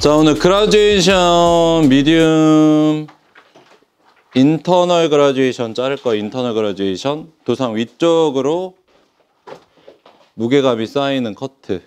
자 오늘 그라듀에이션 미디움 인터널 그라듀에이션 자를 거 인터널 그라듀에이션 도상 위쪽으로 무게감이 쌓이는 커트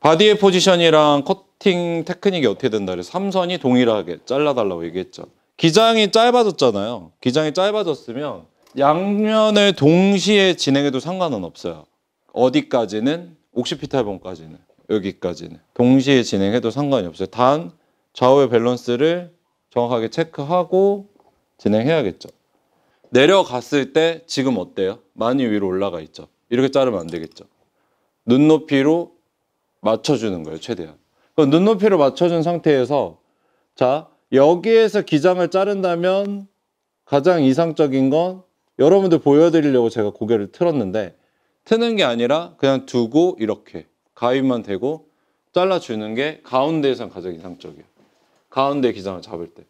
바디의 포지션이랑 커팅 테크닉이 어떻게 된다 그래서 선이 동일하게 잘라달라고 얘기했죠 기장이 짧아졌잖아요 기장이 짧아졌으면 양면을 동시에 진행해도 상관은 없어요 어디까지는 옥시피탈본까지는 여기까지는 동시에 진행해도 상관이 없어요. 단 좌우의 밸런스를 정확하게 체크하고 진행해야겠죠. 내려갔을 때 지금 어때요? 많이 위로 올라가 있죠. 이렇게 자르면 안 되겠죠. 눈높이로 맞춰주는 거예요, 최대한. 눈높이로 맞춰준 상태에서 자, 여기에서 기장을 자른다면 가장 이상적인 건 여러분들 보여드리려고 제가 고개를 틀었는데 트는 게 아니라 그냥 두고 이렇게 가위만 되고 잘라주는 게 가운데에선 가장 이상적이에요. 가운데 기장을 잡을 때.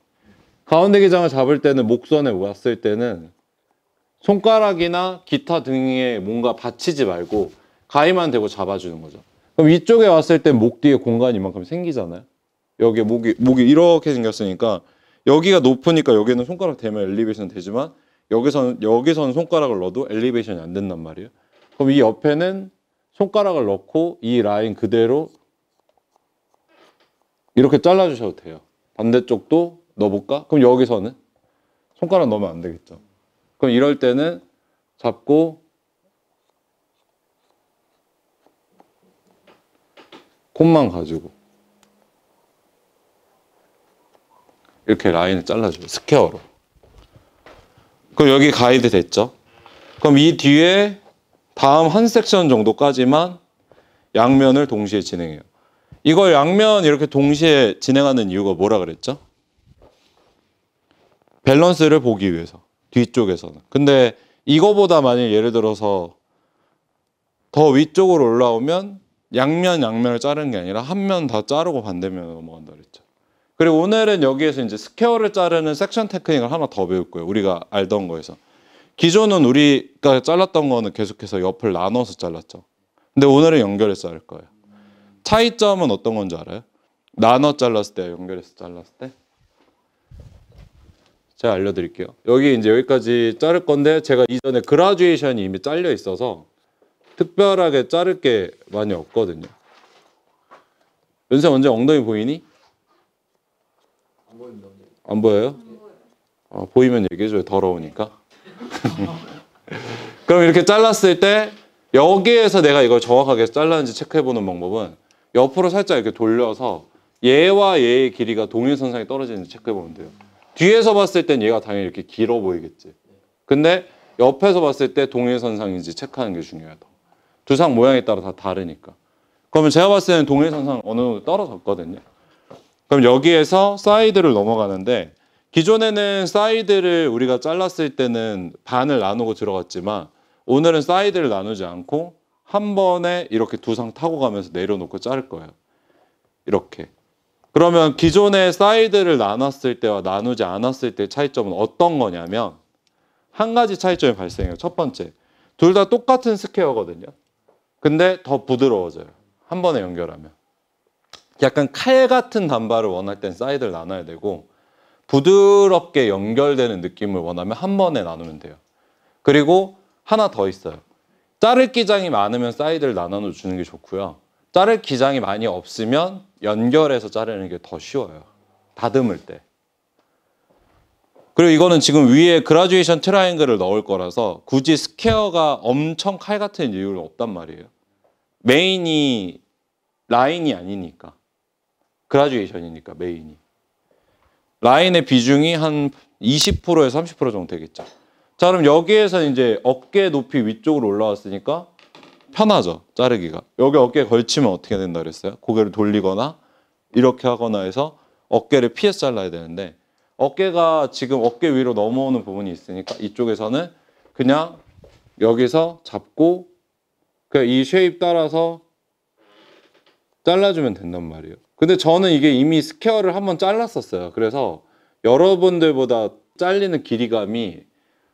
가운데 기장을 잡을 때는 목선에 왔을 때는 손가락이나 기타 등에 뭔가 받치지 말고 가위만 대고 잡아주는 거죠. 그럼 이쪽에 왔을 때 목 뒤에 공간이 만큼 생기잖아요. 여기 목이 목이 이렇게 생겼으니까 여기가 높으니까 여기는 손가락 대면 엘리베이션 되지만 여기선 여기선 손가락을 넣어도 엘리베이션이 안 된단 말이에요. 그럼 이 옆에는 손가락을 넣고 이 라인 그대로 이렇게 잘라주셔도 돼요. 반대쪽도 넣어볼까? 그럼 여기서는 손가락 넣으면 안 되겠죠. 그럼 이럴 때는 잡고 콧만 가지고 이렇게 라인을 잘라줘요. 스퀘어로. 그럼 여기 가이드 됐죠? 그럼 이 뒤에 다음 한 섹션 정도까지만 양면을 동시에 진행해요. 이걸 양면 이렇게 동시에 진행하는 이유가 뭐라 그랬죠? 밸런스를 보기 위해서 뒤쪽에서는 근데 이거보다 만약 예를 들어서 더 위쪽으로 올라오면 양면 양면을 자르는 게 아니라 한 면 다 자르고 반대면 넘어간다 그랬죠 그리고 오늘은 여기에서 이제 스퀘어를 자르는 섹션 테크닉을 하나 더 배울 거예요 우리가 알던 거에서 기존은 우리가 잘랐던 거는 계속해서 옆을 나눠서 잘랐죠. 근데 오늘은 연결해서 자를 거예요. 차이점은 어떤 건지 알아요? 나눠 잘랐을 때 연결해서 잘랐을 때? 제가 알려드릴게요. 여기 이제 여기까지 자를 건데 제가 이전에 그라듀에이션이 이미 잘려 있어서 특별하게 자를 게 많이 없거든요. 연세 언제 엉덩이 보이니? 안 보여요? 안 보여요? 안 보여요. 어, 보이면 얘기해줘요. 더러우니까. 그럼 이렇게 잘랐을 때 여기에서 내가 이걸 정확하게 잘랐는지 체크해보는 방법은 옆으로 살짝 이렇게 돌려서 얘와 얘의 길이가 동일선상에 떨어지는지 체크해보면 돼요. 뒤에서 봤을 땐 얘가 당연히 이렇게 길어 보이겠지. 근데 옆에서 봤을 때 동일선상인지 체크하는 게 중요하다. 두상 모양에 따라 다 다르니까. 그러면 제가 봤을 때는 동일선상 어느 정도 떨어졌거든요. 그럼 여기에서 사이드를 넘어가는데 기존에는 사이드를 우리가 잘랐을 때는 반을 나누고 들어갔지만 오늘은 사이드를 나누지 않고 한 번에 이렇게 두상 타고 가면서 내려놓고 자를 거예요. 이렇게. 그러면 기존의 사이드를 나눴을 때와 나누지 않았을 때 차이점은 어떤 거냐면 한 가지 차이점이 발생해요. 첫 번째. 둘 다 똑같은 스퀘어거든요. 근데 더 부드러워져요. 한 번에 연결하면. 약간 칼 같은 단발을 원할 땐 사이드를 나눠야 되고 부드럽게 연결되는 느낌을 원하면 한 번에 나누면 돼요. 그리고 하나 더 있어요. 자를 기장이 많으면 사이드를 나눠 주는 게 좋고요. 자를 기장이 많이 없으면 연결해서 자르는 게 더 쉬워요. 다듬을 때. 그리고 이거는 지금 위에 그라듀에이션 트라이앵글을 넣을 거라서 굳이 스퀘어가 엄청 칼 같은 이유는 없단 말이에요. 메인이 라인이 아니니까. 그라듀에이션이니까 메인이. 라인의 비중이 한 20%에서 30% 정도 되겠죠. 자 그럼 여기에서 이제 어깨 높이 위쪽으로 올라왔으니까 편하죠 자르기가 여기 어깨 걸치면 어떻게 된다 그랬어요 고개를 돌리거나 이렇게 하거나 해서 어깨를 피해서 잘라야 되는데 어깨가 지금 어깨 위로 넘어오는 부분이 있으니까 이쪽에서는 그냥 여기서 잡고 이 쉐입 따라서 잘라주면 된단 말이에요. 근데 저는 이게 이미 스퀘어를 한번 잘랐었어요. 그래서 여러분들보다 잘리는 길이감이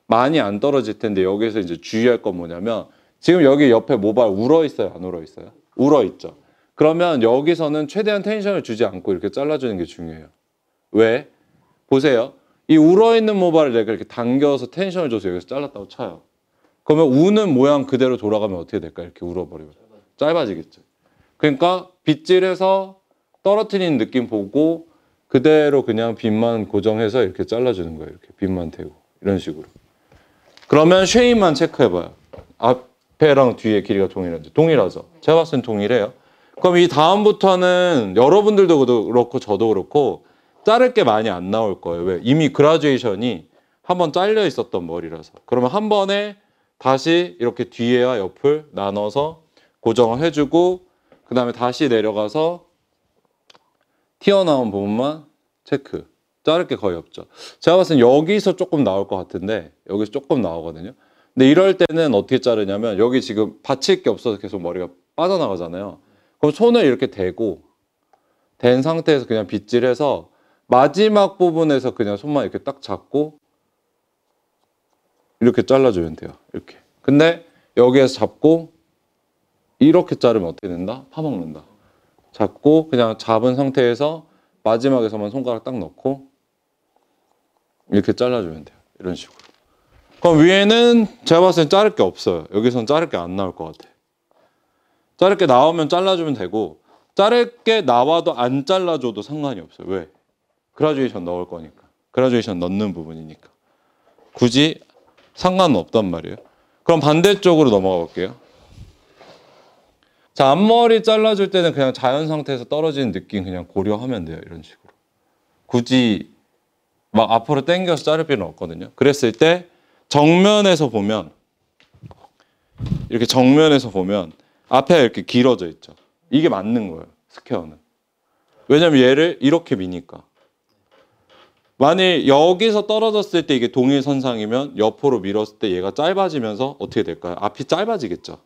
많이 안 떨어질 텐데 여기서 이제 주의할 건 뭐냐면 지금 여기 옆에 모발 울어 있어요? 안 울어 있어요? 울어 있죠. 그러면 여기서는 최대한 텐션을 주지 않고 이렇게 잘라주는 게 중요해요. 왜? 보세요. 이 울어 있는 모발을 내가 이렇게 당겨서 텐션을 줘서 여기서 잘랐다고 쳐요. 그러면 우는 모양 그대로 돌아가면 어떻게 될까? 이렇게 울어버리면 짧아지겠죠. 그러니까 빗질해서 떨어뜨린 느낌 보고 그대로 그냥 빗만 고정해서 이렇게 잘라주는 거예요. 이렇게 빗만 대고 이런 식으로. 그러면 쉐입만 체크해봐요. 앞에랑 뒤에 길이가 동일한지 동일하죠. 제가 봤을 땐 동일해요. 그럼 이 다음부터는 여러분들도 그렇고 저도 그렇고 자를 게 많이 안 나올 거예요. 왜? 이미 그라듀에이션이 한번 잘려 있었던 머리라서. 그러면 한 번에 다시 이렇게 뒤에와 옆을 나눠서 고정을 해주고 그 다음에 다시 내려가서 튀어나온 부분만 체크 자를 게 거의 없죠 제가 봤을 때 여기서 조금 나올 것 같은데 여기서 조금 나오거든요 근데 이럴 때는 어떻게 자르냐면 여기 지금 받칠 게 없어서 계속 머리가 빠져나가잖아요 그럼 손을 이렇게 대고 된 상태에서 그냥 빗질해서 마지막 부분에서 그냥 손만 이렇게 딱 잡고 이렇게 잘라주면 돼요 이렇게 근데 여기에서 잡고 이렇게 자르면 어떻게 된다? 파먹는다. 잡고 그냥 잡은 상태에서 마지막에서만 손가락 딱 넣고 이렇게 잘라주면 돼요. 이런 식으로. 그럼 위에는 제가 봤을 땐 자를 게 없어요. 여기선 자를 게 안 나올 것 같아. 자를 게 나오면 잘라주면 되고 자를 게 나와도 안 잘라줘도 상관이 없어요. 왜? 그라듀에이션 넣을 거니까. 그라듀에이션 넣는 부분이니까. 굳이 상관은 없단 말이에요. 그럼 반대쪽으로 넘어가 볼게요. 자, 앞머리 잘라줄 때는 그냥 자연 상태에서 떨어지는 느낌 그냥 고려하면 돼요. 이런 식으로. 굳이 막 앞으로 당겨서 자를 필요는 없거든요. 그랬을 때 정면에서 보면 이렇게 정면에서 보면 앞에 이렇게 길어져 있죠. 이게 맞는 거예요. 스퀘어는. 왜냐면 얘를 이렇게 미니까. 만일 여기서 떨어졌을 때 이게 동일 선상이면 옆으로 밀었을 때 얘가 짧아지면서 어떻게 될까요? 앞이 짧아지겠죠.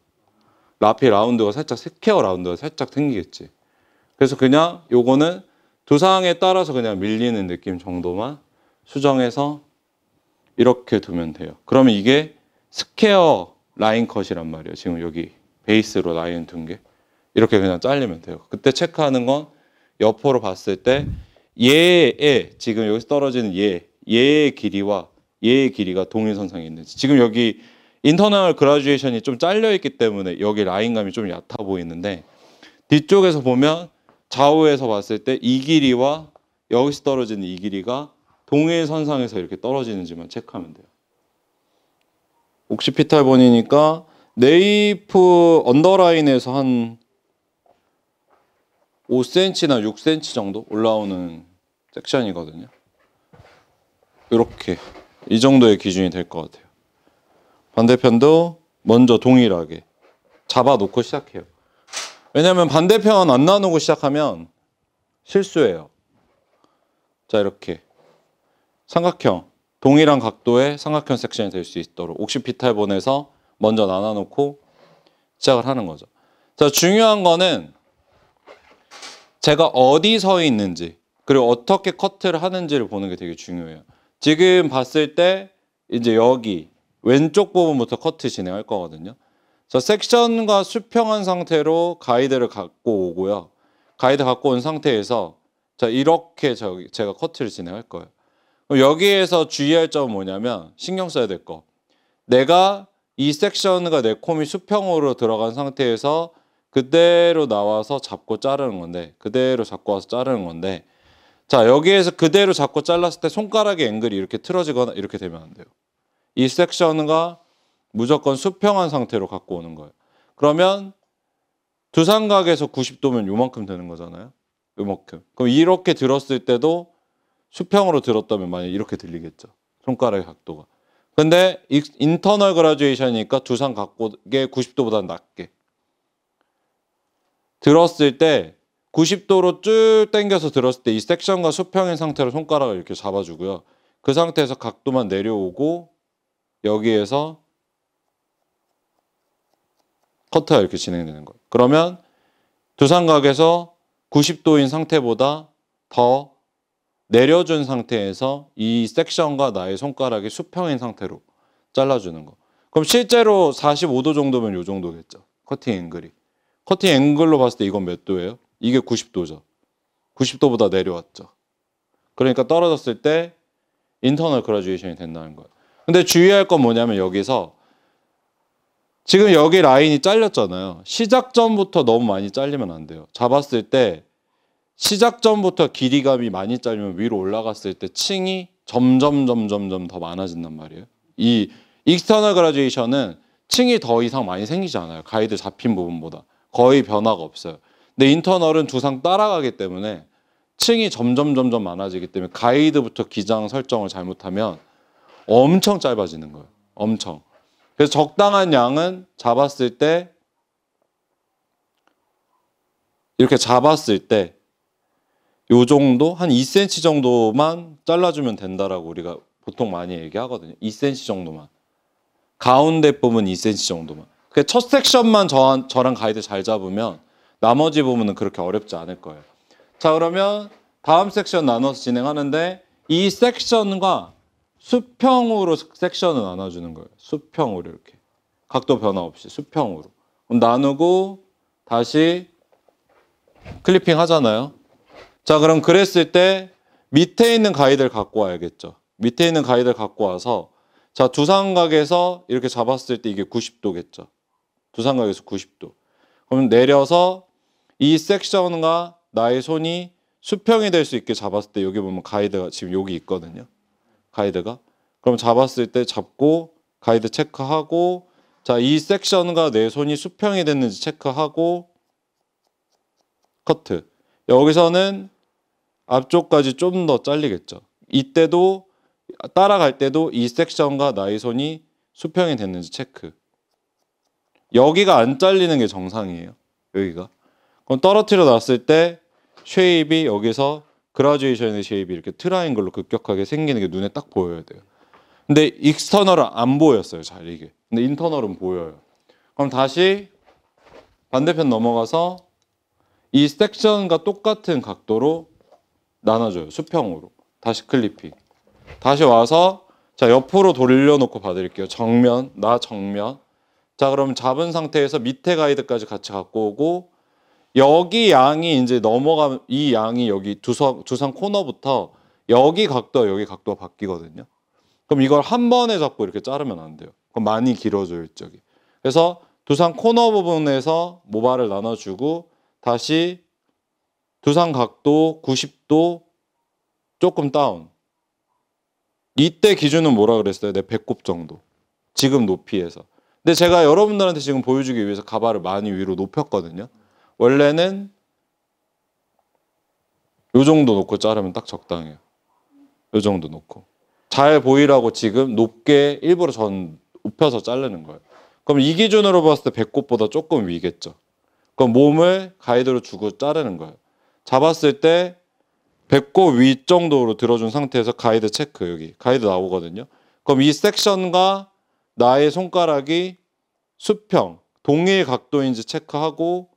라피 라운드가 살짝 스퀘어 라운드가 살짝 생기겠지. 그래서 그냥 요거는 두 상황에 따라서 그냥 밀리는 느낌 정도만 수정해서 이렇게 두면 돼요. 그러면 이게 스퀘어 라인 컷이란 말이에요. 지금 여기 베이스로 라인 둔 게. 이렇게 그냥 잘리면 돼요. 그때 체크하는 건 여포로 봤을 때 얘의 지금 여기서 떨어지는 얘, 얘의 길이와 얘의 길이가 동일선상에 있는지 지금 여기 인터널 그라듀에이션이 좀 잘려 있기 때문에 여기 라인감이 좀 얕아 보이는데 뒤쪽에서 보면 좌우에서 봤을 때 이 길이와 여기서 떨어지는 이 길이가 동일 선상에서 이렇게 떨어지는지만 체크하면 돼요. 옥시피탈 본이니까 네이프 언더라인에서 한 5cm나 6cm 정도 올라오는 섹션이거든요. 이렇게 이 정도의 기준이 될 것 같아요. 반대편도 먼저 동일하게 잡아놓고 시작해요. 왜냐하면 반대편 안 나누고 시작하면 실수예요. 자 이렇게 삼각형 동일한 각도의 삼각형 섹션이 될 수 있도록 옥시피탈본에서 먼저 나눠놓고 시작을 하는 거죠. 자 중요한 거는 제가 어디 서 있는지 그리고 어떻게 커트를 하는지를 보는 게 되게 중요해요. 지금 봤을 때 이제 여기 왼쪽 부분부터 커트 진행할 거거든요. 그래서 섹션과 수평한 상태로 가이드를 갖고 오고요. 가이드 갖고 온 상태에서 자 이렇게 저기 제가 커트를 진행할 거예요. 그럼 여기에서 주의할 점은 뭐냐면 신경 써야 될 거. 내가 이 섹션과 내 콤이 수평으로 들어간 상태에서 그대로 나와서 잡고 자르는 건데 그대로 잡고 와서 자르는 건데 자 여기에서 그대로 잡고 잘랐을 때 손가락의 앵글이 이렇게 틀어지거나 이렇게 되면 안 돼요. 이 섹션과 무조건 수평한 상태로 갖고 오는 거예요. 그러면 두 삼각에서 90도면 요만큼 되는 거잖아요. 요만큼. 그럼 이렇게 들었을 때도 수평으로 들었다면 만약 이렇게 들리겠죠. 손가락의 각도가. 근데 인터널 그라듀에이션이니까 두상 각도의 90도보다 낮게. 들었을 때 90도로 쭉 당겨서 들었을 때 이 섹션과 수평인 상태로 손가락을 이렇게 잡아주고요. 그 상태에서 각도만 내려오고 여기에서 커터 이렇게 진행되는 거예요. 그러면 두 삼각에서 90도인 상태보다 더 내려준 상태에서 이 섹션과 나의 손가락이 수평인 상태로 잘라주는 거. 그럼 실제로 45도 정도면 이 정도겠죠. 커팅 앵글이. 커팅 앵글로 봤을 때 이건 몇 도예요? 이게 90도죠. 90도보다 내려왔죠. 그러니까 떨어졌을 때 인터널 그라듀에이션이 된다는 거예요. 근데 주의할 건 뭐냐면 여기서 지금 여기 라인이 잘렸잖아요. 시작점부터 너무 많이 잘리면 안 돼요. 잡았을 때 시작점부터 길이감이 많이 잘리면 위로 올라갔을 때 층이 점점 점점 점더 많아진단 말이에요. 이 익스터널 그라듀에이션은 층이 더 이상 많이 생기지 않아요. 가이드 잡힌 부분보다 거의 변화가 없어요. 근데 인터널은 두상 따라가기 때문에 층이 점점 점점 많아지기 때문에 가이드부터 기장 설정을 잘못하면 엄청 짧아지는 거예요. 엄청. 그래서 적당한 양은 잡았을 때 이렇게 잡았을 때 요 정도 한 2cm 정도만 잘라주면 된다라고 우리가 보통 많이 얘기하거든요. 2cm 정도만 가운데 부분 2cm 정도만. 그러니까 첫 섹션만 저한, 저랑 가이드 잘 잡으면 나머지 부분은 그렇게 어렵지 않을 거예요. 자 그러면 다음 섹션 나눠서 진행하는데 이 섹션과 수평으로 섹션을 나눠주는 거예요. 수평으로 이렇게. 각도 변화 없이 수평으로. 나누고 다시 클리핑 하잖아요. 자, 그럼 그랬을 때 밑에 있는 가이드를 갖고 와야겠죠. 밑에 있는 가이드를 갖고 와서 자, 두 삼각에서 이렇게 잡았을 때 이게 90도겠죠. 두 삼각에서 90도. 그럼 내려서 이 섹션과 나의 손이 수평이 될 수 있게 잡았을 때 여기 보면 가이드가 지금 여기 있거든요. 가이드가. 그럼 잡았을 때 잡고 가이드 체크하고 자, 이 섹션과 내 손이 수평이 됐는지 체크하고 커트. 여기서는 앞쪽까지 좀 더 잘리겠죠. 이때도 따라갈 때도 이 섹션과 나의 손이 수평이 됐는지 체크. 여기가 안 잘리는 게 정상이에요. 여기가. 그럼 떨어뜨려 놨을 때 쉐입이 여기서 그라듀에이션의 쉐입이 이렇게 트라이앵글로 급격하게 생기는 게 눈에 딱 보여야 돼요. 근데 익스터널은 안 보였어요, 잘 이게. 근데 인터널은 보여요. 그럼 다시 반대편 넘어가서 이 섹션과 똑같은 각도로 나눠줘요. 수평으로. 다시 클리핑. 다시 와서 자 옆으로 돌려놓고 봐드릴게요. 정면, 나 정면. 자 그럼 잡은 상태에서 밑에 가이드까지 같이 갖고 오고 여기 양이 이제 넘어가 이 양이 여기 두상 두상 코너부터 여기 각도와 여기 각도가 바뀌거든요. 그럼 이걸 한 번에 잡고 이렇게 자르면 안 돼요. 그럼 많이 길어져요, 일적이. 그래서 두상 코너 부분에서 모발을 나눠주고 다시 두상 각도 90도 조금 다운. 이때 기준은 뭐라 그랬어요? 내 배꼽 정도. 지금 높이에서. 근데 제가 여러분들한테 지금 보여주기 위해서 가발을 많이 위로 높였거든요. 원래는 요 정도 놓고 자르면 딱 적당해요. 요 정도 놓고. 잘 보이라고 지금 높게 일부러 전 높여서 자르는 거예요. 그럼 이 기준으로 봤을 때 배꼽보다 조금 위겠죠. 그럼 몸을 가이드로 주고 자르는 거예요. 잡았을 때 배꼽 위 정도로 들어준 상태에서 가이드 체크 여기 가이드 나오거든요. 그럼 이 섹션과 나의 손가락이 수평 동일 각도인지 체크하고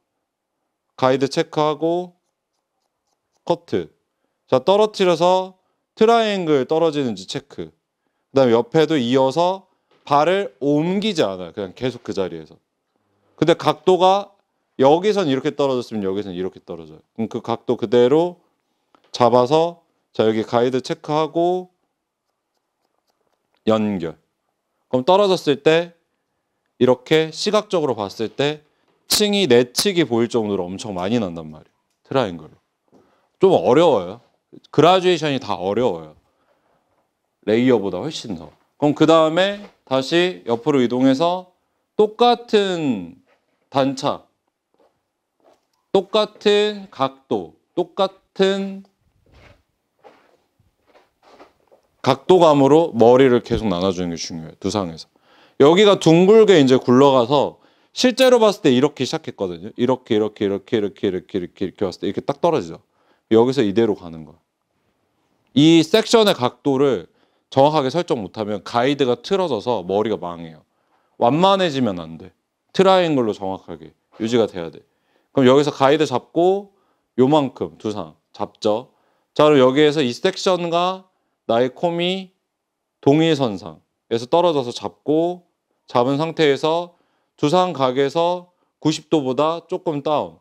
가이드 체크하고 커트. 자, 떨어뜨려서 트라이앵글 떨어지는지 체크. 그 다음에 옆에도 이어서 발을 옮기지 않아요. 그냥 계속 그 자리에서. 근데 각도가 여기선 이렇게 떨어졌으면 여기선 이렇게 떨어져요. 그럼 그 각도 그대로 잡아서 자, 여기 가이드 체크하고 연결. 그럼 떨어졌을 때 이렇게 시각적으로 봤을 때 층이 내 층이 보일 정도로 엄청 많이 난단 말이에요. 트라이글로좀 어려워요. 그라듀에이션이 다 어려워요. 레이어보다 훨씬 더. 그럼 그 다음에 다시 옆으로 이동해서 똑같은 단차, 똑같은 각도, 똑같은 각도감으로 머리를 계속 나눠주는 게 중요해요. 두상에서. 여기가 둥글게 이제 굴러가서 실제로 봤을 때 이렇게 시작했거든요. 이렇게 이렇게 이렇게 이렇게 이렇게 이렇게 이렇게 봤을 때 이렇게 딱 떨어지죠. 여기서 이대로 가는 거이 섹션의 각도를 정확하게 설정 못하면 가이드가 틀어져서 머리가 망해요. 완만해지면 안 돼. 트라이앵글로 정확하게 유지가 돼야 돼. 그럼 여기서 가이드 잡고 요만큼 두상 잡죠. 자 그럼 여기에서 이 섹션과 나의 콤이 동일선상에서 떨어져서 잡고 잡은 상태에서 두상 각에서 90도보다 조금 다운.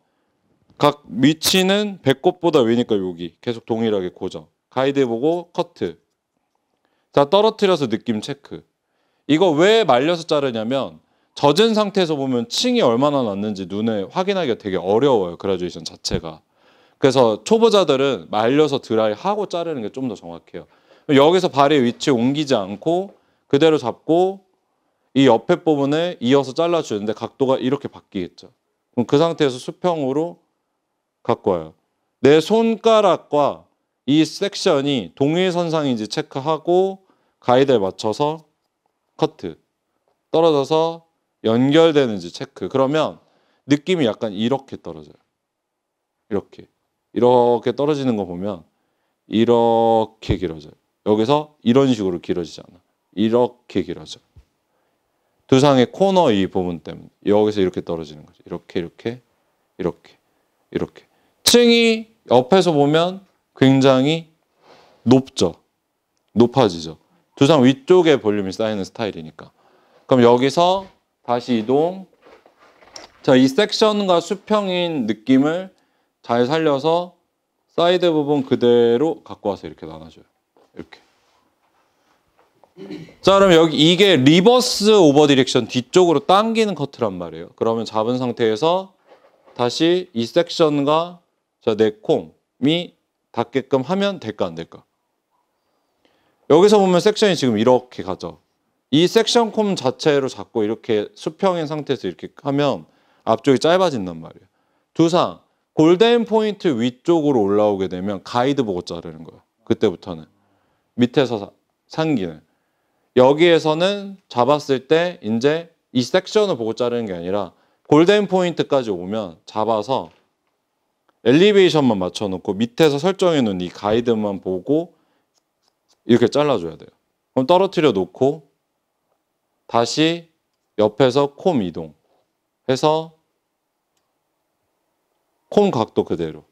각 위치는 배꼽보다 위니까 여기 계속 동일하게 고정. 가이드 보고 커트. 자, 떨어뜨려서 느낌 체크. 이거 왜 말려서 자르냐면 젖은 상태에서 보면 층이 얼마나 났는지 눈에 확인하기가 되게 어려워요. 그라듀에이션 자체가. 그래서 초보자들은 말려서 드라이 하고 자르는 게 좀 더 정확해요. 여기서 발의 위치 옮기지 않고 그대로 잡고 이 옆에 부분에 이어서 잘라주는데 각도가 이렇게 바뀌겠죠. 그럼 그 상태에서 수평으로 갖고 와요. 내 손가락과 이 섹션이 동일선상인지 체크하고 가이드에 맞춰서 커트 떨어져서 연결되는지 체크 그러면 느낌이 약간 이렇게 떨어져요 이렇게 이렇게 떨어지는 거 보면 이렇게 길어져요 여기서 이런 식으로 길어지잖아 이렇게 길어져요 두상의 코너 이 부분 때문에 여기서 이렇게 떨어지는 거죠. 이렇게 이렇게 이렇게 이렇게 층이 옆에서 보면 굉장히 높죠. 높아지죠. 두상 위쪽에 볼륨이 쌓이는 스타일이니까. 그럼 여기서 다시 이동. 자, 이 섹션과 수평인 느낌을 잘 살려서 사이드 부분 그대로 갖고 와서 이렇게 나눠줘요. 이렇게. 자 그럼 여기 이게 리버스 오버 디렉션 뒤쪽으로 당기는 커트란 말이에요 그러면 잡은 상태에서 다시 이 섹션과 자내 콤이 닿게끔 하면 될까 안 될까 여기서 보면 섹션이 지금 이렇게 가죠 이 섹션 콤 자체로 잡고 이렇게 수평인 상태에서 이렇게 하면 앞쪽이 짧아진단 말이에요 두상 골덴 포인트 위쪽으로 올라오게 되면 가이드 보고 자르는 거예요 그때부터는 밑에서 상기는 여기에서는 잡았을 때 이제 이 섹션을 보고 자르는 게 아니라 골덴 포인트까지 오면 잡아서 엘리베이션만 맞춰놓고 밑에서 설정해 놓은 이 가이드만 보고 이렇게 잘라줘야 돼요. 그럼 떨어뜨려 놓고 다시 옆에서 콤 이동 해서 콤 각도 그대로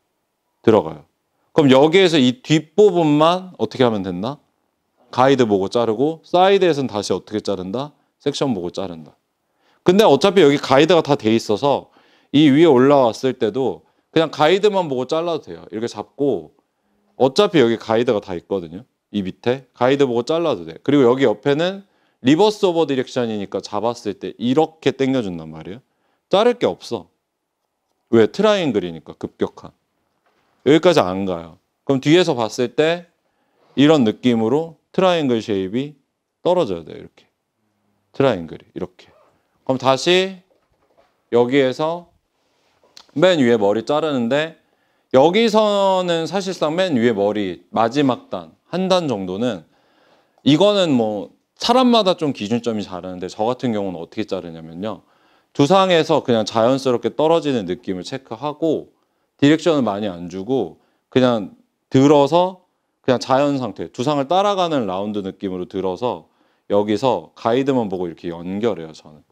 들어가요. 그럼 여기에서 이 뒷부분만 어떻게 하면 됐나? 가이드 보고 자르고 사이드에서는 다시 어떻게 자른다? 섹션 보고 자른다. 근데 어차피 여기 가이드가 다 돼 있어서 이 위에 올라왔을 때도 그냥 가이드만 보고 잘라도 돼요. 이렇게 잡고 어차피 여기 가이드가 다 있거든요. 이 밑에 가이드 보고 잘라도 돼. 그리고 여기 옆에는 리버스 오버 디렉션이니까 잡았을 때 이렇게 당겨준단 말이에요. 자를 게 없어. 왜? 트라이앵글이니까 급격한. 여기까지 안 가요. 그럼 뒤에서 봤을 때 이런 느낌으로 트라이앵글 쉐입이 떨어져야 돼요. 이렇게. 트라이앵글이 이렇게. 그럼 다시 여기에서 맨 위에 머리 자르는데 여기서는 사실상 맨 위에 머리 마지막 단, 한 단 정도는 이거는 뭐 사람마다 좀 기준점이 다르는데 저 같은 경우는 어떻게 자르냐면요. 두상에서 그냥 자연스럽게 떨어지는 느낌을 체크하고 디렉션을 많이 안 주고 그냥 들어서 그냥 자연 상태 두상을 따라가는 라운드 느낌으로 들어서 여기서 가이드만 보고 이렇게 연결해요 저는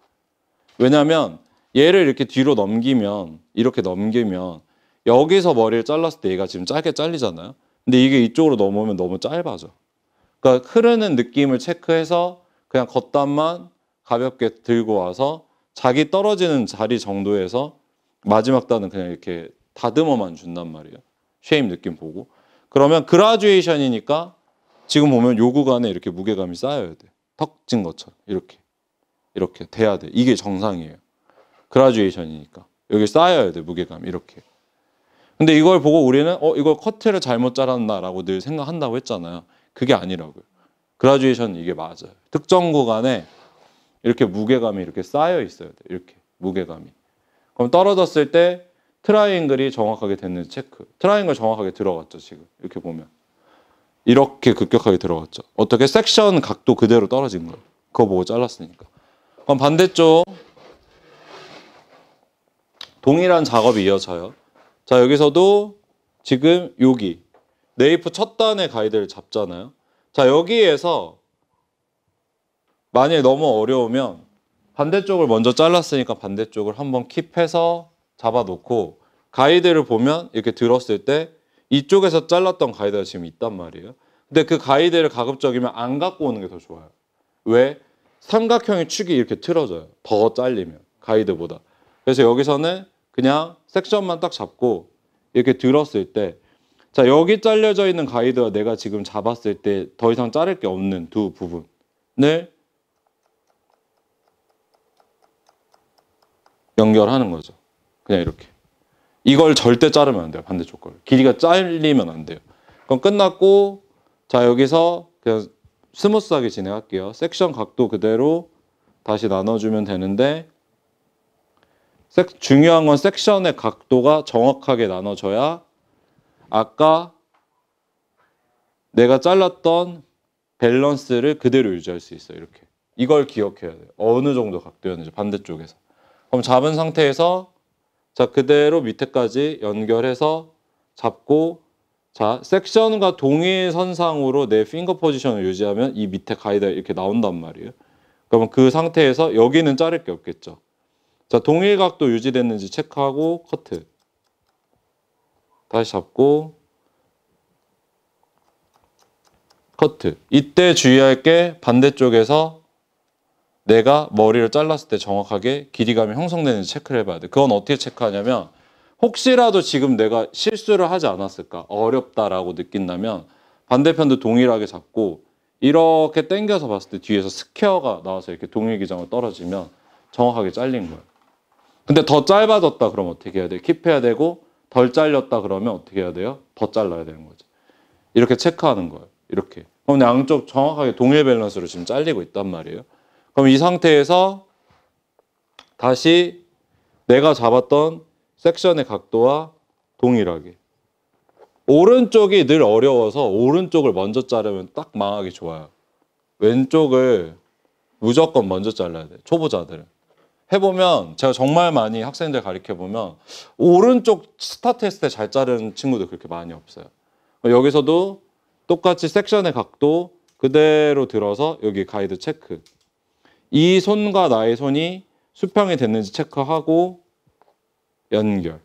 왜냐면 얘를 이렇게 뒤로 넘기면 이렇게 넘기면 여기서 머리를 잘랐을 때 얘가 지금 짧게 잘리잖아요 근데 이게 이쪽으로 넘어오면 너무 짧아져 그러니까 흐르는 느낌을 체크해서 그냥 겉단만 가볍게 들고 와서 자기 떨어지는 자리 정도에서 마지막 단은 그냥 이렇게 다듬어만 준단 말이에요 쉐임 느낌 보고 그러면 그라듀에이션이니까 지금 보면 요 구간에 이렇게 무게감이 쌓여야 돼. 턱진 것처럼 이렇게 이렇게 돼야 돼. 이게 정상이에요. 그라듀에이션이니까 여기 쌓여야 돼 무게감 이렇게. 근데 이걸 보고 우리는 어 이걸 커트를 잘못 자랐나라고 늘 생각한다고 했잖아요. 그게 아니라고요. 그라듀에이션 이게 맞아요. 특정 구간에 이렇게 무게감이 이렇게 쌓여 있어야 돼. 이렇게 무게감이. 그럼 떨어졌을 때 트라이앵글이 정확하게 됐는지 체크. 트라이앵글 정확하게 들어갔죠, 지금. 이렇게 보면. 이렇게 급격하게 들어갔죠. 어떻게? 섹션 각도 그대로 떨어진 거예요. 그거 보고 잘랐으니까. 그럼 반대쪽. 동일한 작업이 이어져요. 자, 여기서도 지금 여기. 네이프 첫 단의 가이드를 잡잖아요. 자, 여기에서 만약에 너무 어려우면 반대쪽을 먼저 잘랐으니까 반대쪽을 한번 킵해서 잡아놓고 가이드를 보면 이렇게 들었을 때 이쪽에서 잘랐던 가이드가 지금 있단 말이에요. 근데 그 가이드를 가급적이면 안 갖고 오는 게 더 좋아요. 왜? 삼각형의 축이 이렇게 틀어져요. 더 잘리면 가이드보다. 그래서 여기서는 그냥 섹션만 딱 잡고 이렇게 들었을 때 자, 여기 잘려져 있는 가이드와 내가 지금 잡았을 때 더 이상 자를 게 없는 두 부분을 연결하는 거죠. 그냥 이렇게. 이걸 절대 자르면 안 돼요. 반대쪽 걸. 길이가 잘리면 안 돼요. 그럼 끝났고 자 여기서 그냥 스무스하게 진행할게요. 섹션 각도 그대로 다시 나눠주면 되는데 중요한 건 섹션의 각도가 정확하게 나눠져야 아까 내가 잘랐던 밸런스를 그대로 유지할 수 있어요. 이렇게. 이걸 기억해야 돼요. 어느 정도 각도였는지 반대쪽에서. 그럼 잡은 상태에서 자, 그대로 밑에까지 연결해서 잡고 자, 섹션과 동일 선상으로 내 핑거 포지션을 유지하면 이 밑에 가이드가 이렇게 나온단 말이에요. 그러면 그 상태에서 여기는 자를 게 없겠죠. 자, 동일 각도 유지됐는지 체크하고 커트. 다시 잡고 커트. 이때 주의할 게 반대쪽에서 내가 머리를 잘랐을 때 정확하게 길이감이 형성되는지 체크를 해봐야 돼. 그건 어떻게 체크하냐면 혹시라도 지금 내가 실수를 하지 않았을까 어렵다라고 느낀다면 반대편도 동일하게 잡고 이렇게 당겨서 봤을 때 뒤에서 스퀘어가 나와서 이렇게 동일기장으로 떨어지면 정확하게 잘린 거예요. 근데 더 짧아졌다 그러면 어떻게 해야 돼? 킵해야 되고 덜 잘렸다 그러면 어떻게 해야 돼요? 더 잘라야 되는 거지. 이렇게 체크하는 거예요. 이렇게. 그럼 양쪽 정확하게 동일 밸런스로 지금 잘리고 있단 말이에요. 그럼 이 상태에서 다시 내가 잡았던 섹션의 각도와 동일하게 오른쪽이 늘 어려워서 오른쪽을 먼저 자르면 딱 망하기 좋아요 왼쪽을 무조건 먼저 잘라야 돼 초보자들은 해보면 제가 정말 많이 학생들 가르쳐보면 오른쪽 스타트 했을 때잘 자르는 친구들 그렇게 많이 없어요 여기서도 똑같이 섹션의 각도 그대로 들어서 여기 가이드 체크 이 손과 나의 손이 수평이 됐는지 체크하고 연결.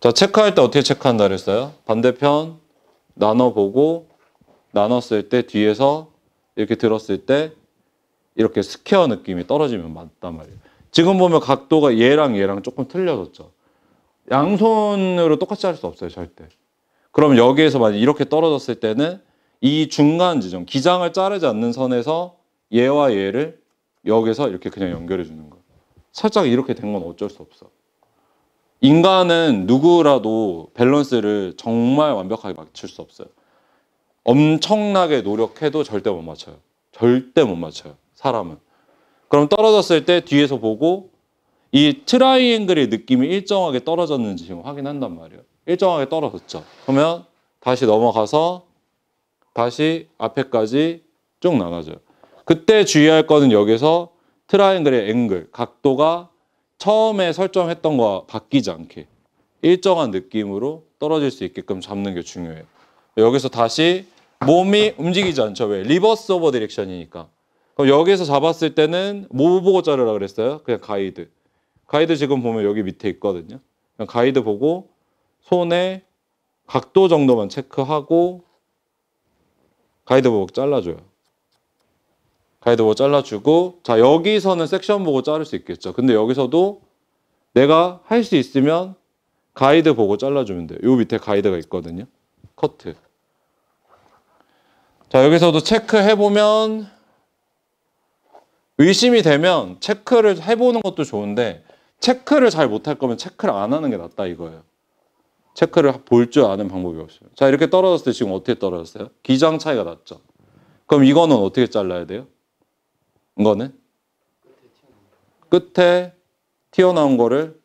자, 체크할 때 어떻게 체크한다 그랬어요? 반대편 나눠보고 나눴을 때 뒤에서 이렇게 들었을 때 이렇게 스퀘어 느낌이 떨어지면 맞단 말이에요. 지금 보면 각도가 얘랑 얘랑 조금 틀려졌죠. 양손으로 똑같이 할 수 없어요, 절대. 그럼 여기에서 만약 이렇게 떨어졌을 때는 이 중간 지점, 기장을 자르지 않는 선에서 얘와 얘를 역에서 이렇게 그냥 연결해 주는 거예요. 살짝 이렇게 된 건 어쩔 수 없어. 인간은 누구라도 밸런스를 정말 완벽하게 맞출 수 없어요. 엄청나게 노력해도 절대 못 맞춰요. 절대 못 맞춰요. 사람은. 그럼 떨어졌을 때 뒤에서 보고 이 트라이앵글의 느낌이 일정하게 떨어졌는지 지금 확인한단 말이에요. 일정하게 떨어졌죠. 그러면 다시 넘어가서 다시 앞에까지 쭉 나눠져요. 그때 주의할 거는 여기서 트라이앵글의 앵글, 각도가 처음에 설정했던 거와 바뀌지 않게 일정한 느낌으로 떨어질 수 있게끔 잡는 게 중요해요. 여기서 다시 몸이 움직이지 않죠. 왜? 리버스 오버 디렉션이니까. 그럼 여기서 잡았을 때는 뭐 보고 자르라 그랬어요? 그냥 가이드. 가이드 지금 보면 여기 밑에 있거든요. 가이드 보고 손에 각도 정도만 체크하고 가이드보고 잘라줘요. 가이드보고 잘라주고 자 여기서는 섹션 보고 자를 수 있겠죠. 근데 여기서도 내가 할 수 있으면 가이드 보고 잘라주면 돼요. 요 밑에 가이드가 있거든요. 커트. 자 여기서도 체크해보면 의심이 되면 체크를 해보는 것도 좋은데 체크를 잘 못할 거면 체크를 안 하는 게 낫다 이거예요. 체크를 볼 줄 아는 방법이 없어요. 자, 이렇게 떨어졌을 때 지금 어떻게 떨어졌어요? 기장 차이가 났죠. 그럼 이거는 어떻게 잘라야 돼요? 이거는? 끝에 튀어나온 거를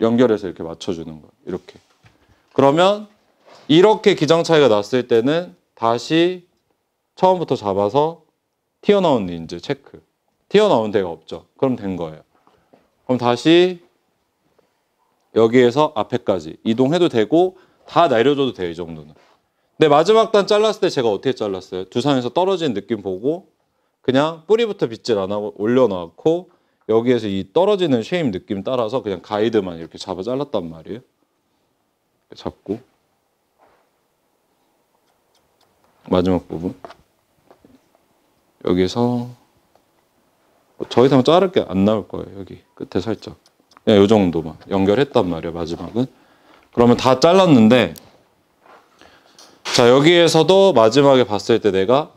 연결해서 이렇게 맞춰주는 거예요. 이렇게. 그러면 이렇게 기장 차이가 났을 때는 다시 처음부터 잡아서 튀어나온 린즈 체크. 튀어나온 데가 없죠. 그럼 된 거예요. 그럼 다시 여기에서 앞에까지 이동해도 되고 다 내려줘도 돼요 이 정도는 근데 마지막 단 잘랐을 때 제가 어떻게 잘랐어요? 두산에서 떨어진 느낌 보고 그냥 뿌리부터 빗질 안 하고 올려놓고 여기에서 이 떨어지는 쉐임 느낌 따라서 그냥 가이드만 이렇게 잡아 잘랐단 말이에요 잡고 마지막 부분 여기서 저희 뭐 상 자를 게 안 나올 거예요 여기 끝에 살짝 그요 예, 정도만 연결했단 말이에요 마지막은 그러면 다 잘랐는데 자 여기에서도 마지막에 봤을 때 내가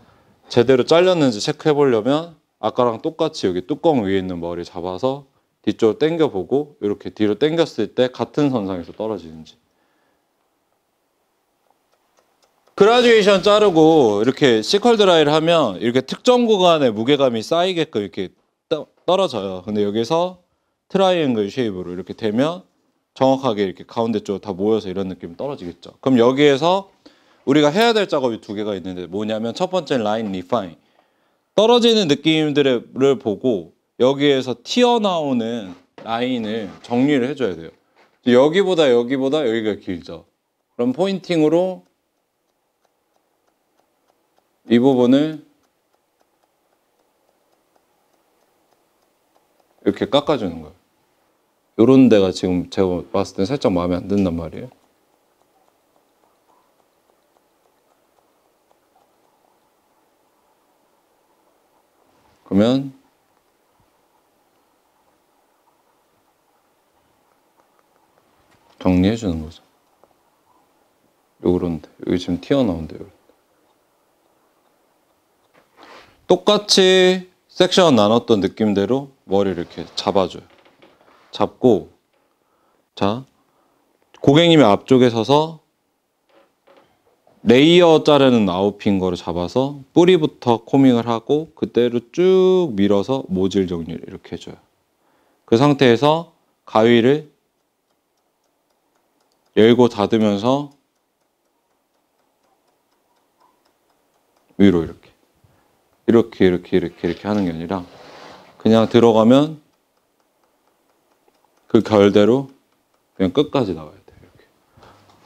제대로 잘렸는지 체크해 보려면 아까랑 똑같이 여기 뚜껑 위에 있는 머리 잡아서 뒤쪽으 당겨 보고 이렇게 뒤로 당겼을 때 같은 선상에서 떨어지는지 그라듀에이션 자르고 이렇게 시컬 드라이를 하면 이렇게 특정 구간에 무게감이 쌓이게끔 이렇게 떨어져요 근데 여기서 트라이앵글 쉐입으로 이렇게 되면 정확하게 이렇게 가운데 쪽 다 모여서 이런 느낌이 떨어지겠죠. 그럼 여기에서 우리가 해야 될 작업이 두 개가 있는데 뭐냐면 첫 번째 라인 리파인 떨어지는 느낌들을 보고 여기에서 튀어나오는 라인을 정리를 해줘야 돼요. 여기보다 여기보다 여기가 길죠. 그럼 포인팅으로 이 부분을 이렇게 깎아주는 거예요. 이런 데가 지금 제가 봤을 때 살짝 마음에 안 든단 말이에요. 그러면 정리해 주는 거죠. 요런데 여기 지금 튀어나온대요. 똑같이 섹션 나눴던 느낌대로 머리를 이렇게 잡아줘요. 잡고 자고객님의 앞쪽에 서서 레이어 자르는 아웃핀 거를 잡아서 뿌리부터 코밍을 하고 그대로 쭉 밀어서 모질 정리를 이렇게 해줘요. 그 상태에서 가위를 열고 닫으면서 위로 이렇게 이렇게 이렇게 이렇게 이렇게 하는 게 아니라 그냥 들어가면 그 결대로 그냥 끝까지 나와야 돼요. 이렇게.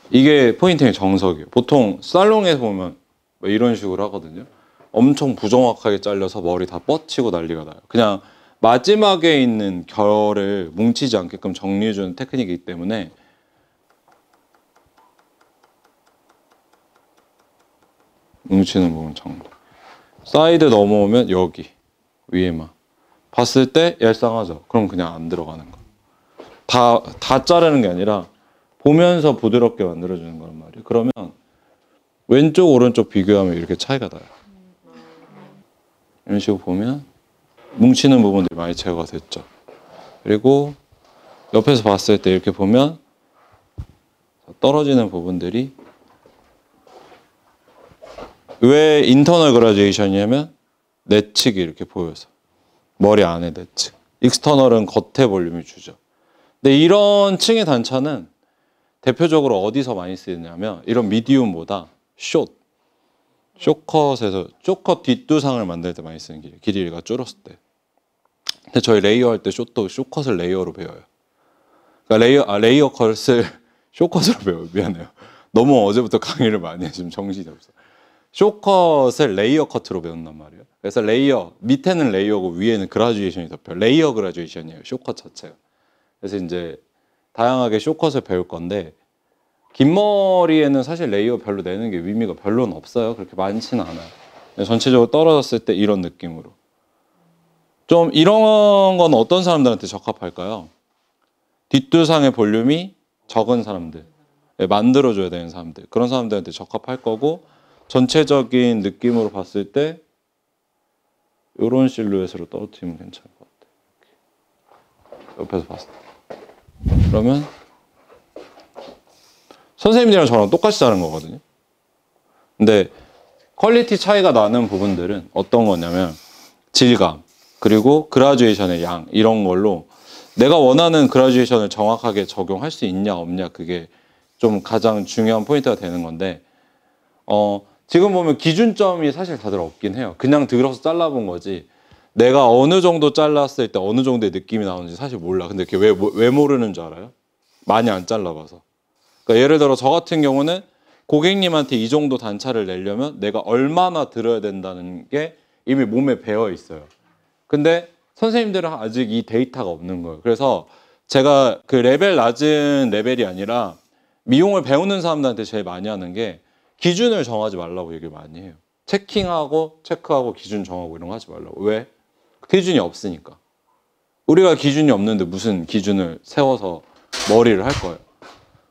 이게 포인팅의 정석이에요. 보통 살롱에서 보면 뭐 이런 식으로 하거든요. 엄청 부정확하게 잘려서 머리 다 뻗치고 난리가 나요. 그냥 마지막에 있는 결을 뭉치지 않게끔 정리해주는 테크닉이기 때문에 뭉치는 부분 정리. 사이드 넘어오면 여기 위에만. 봤을 때 얄쌍하죠. 그럼 그냥 안 들어가는 거. 다, 다 자르는 게 아니라 보면서 부드럽게 만들어주는 거란 말이에요. 그러면 왼쪽, 오른쪽 비교하면 이렇게 차이가 나요. 이런 식으로 보면 뭉치는 부분들이 많이 제거가 됐죠. 그리고 옆에서 봤을 때 이렇게 보면 떨어지는 부분들이 왜 인터널 그라데이션이냐면 내측이 이렇게 보여서 머리 안에 내측 익스터널은 겉에 볼륨이 주죠 근데 이런 층의 단차는 대표적으로 어디서 많이 쓰이냐면 이런 미디움보다 숏, 쇼컷에서 쇼컷 뒷두상을 만들 때 많이 쓰는 길이 길이가 줄었을 때. 근데 저희 레이어 할 때 숏도 쇼컷을 레이어로 배워요. 그러니까 레이어 아 레이어 컷을 쇼컷으로 배워요. 미안해요. 너무 어제부터 강의를 많이 해 지금 정신이 없어. 쇼컷을 레이어 컷으로 배운단 말이에요. 그래서 레이어 밑에는 레이어고 위에는 그라듀에이션이 덮여. 레이어 그라듀에이션이에요. 쇼컷 자체가. 그래서 이제 다양하게 쇼컷을 배울 건데 긴 머리에는 사실 레이어 별로 내는 게 의미가 별로는 없어요. 그렇게 많지는 않아요. 전체적으로 떨어졌을 때 이런 느낌으로. 좀 이런 건 어떤 사람들한테 적합할까요? 뒷두상의 볼륨이 적은 사람들, 예, 만들어줘야 되는 사람들, 그런 사람들한테 적합할 거고, 전체적인 느낌으로 봤을 때, 이런 실루엣으로 떨어뜨리면 괜찮을 것 같아요. 옆에서 봤을 때. 그러면 선생님들이랑 저랑 똑같이 자는 거거든요. 근데 퀄리티 차이가 나는 부분들은 어떤 거냐면 질감 그리고 그라듀에이션의 양 이런 걸로 내가 원하는 그라듀에이션을 정확하게 적용할 수 있냐 없냐 그게 좀 가장 중요한 포인트가 되는 건데 어 지금 보면 기준점이 사실 다들 없긴 해요. 그냥 들어서 잘라본 거지 내가 어느 정도 잘랐을 때 어느 정도의 느낌이 나오는지 사실 몰라. 근데 그게 왜, 뭐, 왜 모르는 줄 알아요? 많이 안 잘라봐서. 그러니까 예를 들어 저 같은 경우는 고객님한테 이 정도 단차를 내려면 내가 얼마나 들어야 된다는 게 이미 몸에 배어 있어요. 근데 선생님들은 아직 이 데이터가 없는 거예요. 그래서 제가 그 레벨 낮은 레벨이 아니라 미용을 배우는 사람들한테 제일 많이 하는 게 기준을 정하지 말라고 얘기를 많이 해요. 체킹하고 체크하고 기준 정하고 이런 거 하지 말라고. 왜? 기준이 없으니까. 우리가 기준이 없는데 무슨 기준을 세워서 머리를 할 거예요.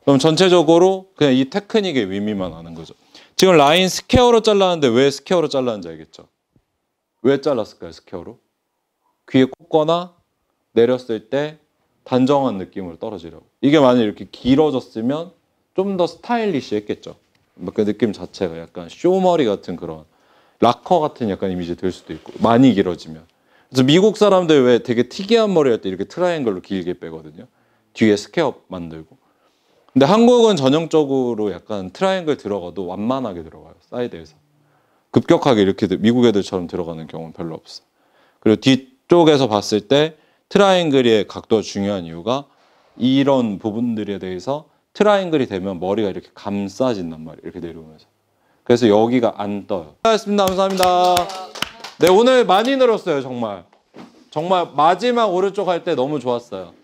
그럼 전체적으로 그냥 이 테크닉의 의미만 아는 거죠. 지금 라인 스퀘어로 잘랐는데 왜 스퀘어로 잘랐는지 알겠죠? 왜 잘랐을까요, 스퀘어로? 귀에 꽂거나 내렸을 때 단정한 느낌으로 떨어지려고. 이게 만약 이렇게 길어졌으면 좀 더 스타일리시했겠죠. 뭐 그 느낌 자체가 약간 쇼머리 같은 그런 락커 같은 약간 이미지 될 수도 있고 많이 길어지면 그래서 미국 사람들 왜 되게 특이한 머리 할 때 이렇게 트라이앵글로 길게 빼거든요. 뒤에 스퀘어 만들고. 근데 한국은 전형적으로 약간 트라이앵글 들어가도 완만하게 들어가요. 사이드에서. 급격하게 이렇게 미국 애들처럼 들어가는 경우는 별로 없어. 그리고 뒤쪽에서 봤을 때 트라이앵글의 각도가 중요한 이유가 이런 부분들에 대해서 트라이앵글이 되면 머리가 이렇게 감싸진단 말이에요. 이렇게 내려오면서. 그래서 여기가 안 떠요. 수고하셨습니다. 감사합니다. 네, 오늘 많이 늘었어요, 정말. 정말 마지막 오른쪽 할 때 너무 좋았어요.